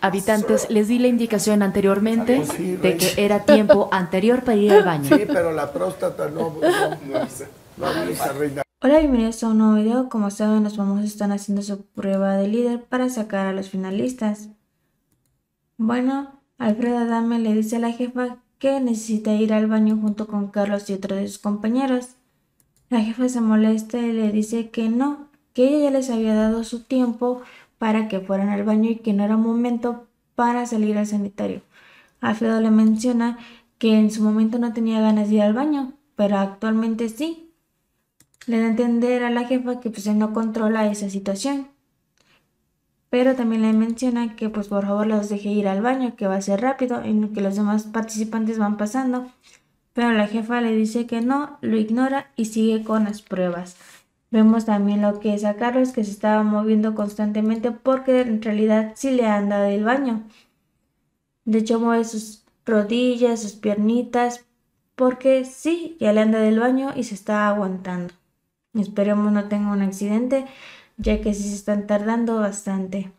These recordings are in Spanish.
Habitantes, les di la indicación anteriormente pues de que era tiempo anterior para ir al baño. Sí, pero la próstata no, Hola, bienvenidos a un nuevo video. Como saben, los famosos están haciendo su prueba de líder para sacar a los finalistas. Bueno, Alfredo Adame le dice a la jefa que necesita ir al baño junto con Carlos y otro de sus compañeros. La jefa se molesta y le dice que no, que ella ya les había dado su tiempo para que fueran al baño y que no era momento para salir al sanitario. Alfredo le menciona que en su momento no tenía ganas de ir al baño, pero actualmente sí. Le da a entender a la jefa que pues él no controla esa situación. Pero también le menciona que pues por favor los deje ir al baño, que va a ser rápido y que los demás participantes van pasando. Pero la jefa le dice que no, lo ignora y sigue con las pruebas. Vemos también lo que es a Carlos que se estaba moviendo constantemente porque en realidad sí le anda del baño. De hecho mueve sus rodillas, sus piernitas, porque sí, ya le anda del baño y se está aguantando. Esperemos no tenga un accidente, ya que sí se están tardando bastante.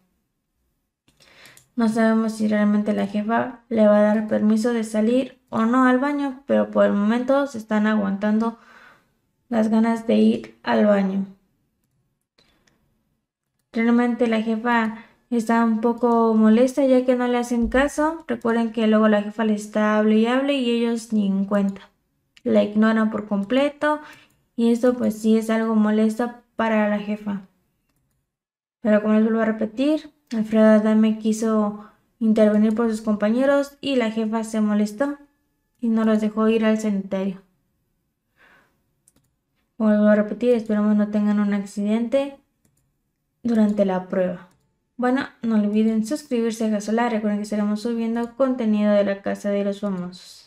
No sabemos si realmente la jefa le va a dar permiso de salir o no al baño, pero por el momento se están aguantando las ganas de ir al baño. Realmente la jefa está un poco molesta ya que no le hacen caso. Recuerden que luego la jefa le está hable y hable y ellos ni en cuenta. La ignoran por completo y esto pues sí es algo molesto para la jefa. Pero como les vuelvo a repetir, Alfredo Adame quiso intervenir por sus compañeros y la jefa se molestó y no los dejó ir al cementerio. Vuelvo a repetir, esperamos no tengan un accidente durante la prueba. Bueno, no olviden suscribirse a Gasolar, recuerden que estaremos subiendo contenido de la Casa de los Famosos.